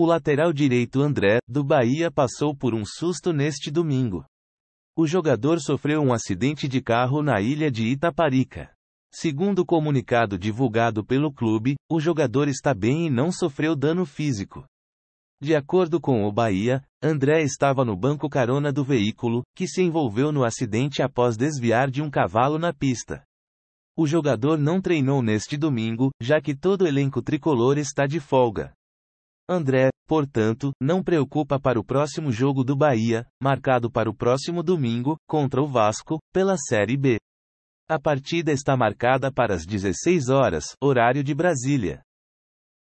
O lateral direito André, do Bahia, passou por um susto neste domingo. O jogador sofreu um acidente de carro na ilha de Itaparica. Segundo o comunicado divulgado pelo clube, o jogador está bem e não sofreu dano físico. De acordo com o Bahia, André estava no banco carona do veículo, que se envolveu no acidente após desviar de um cavalo na pista. O jogador não treinou neste domingo, já que todo o elenco tricolor está de folga. André, portanto, não preocupa para o próximo jogo do Bahia, marcado para o próximo domingo, contra o Vasco, pela Série B. A partida está marcada para as 16 horas, horário de Brasília.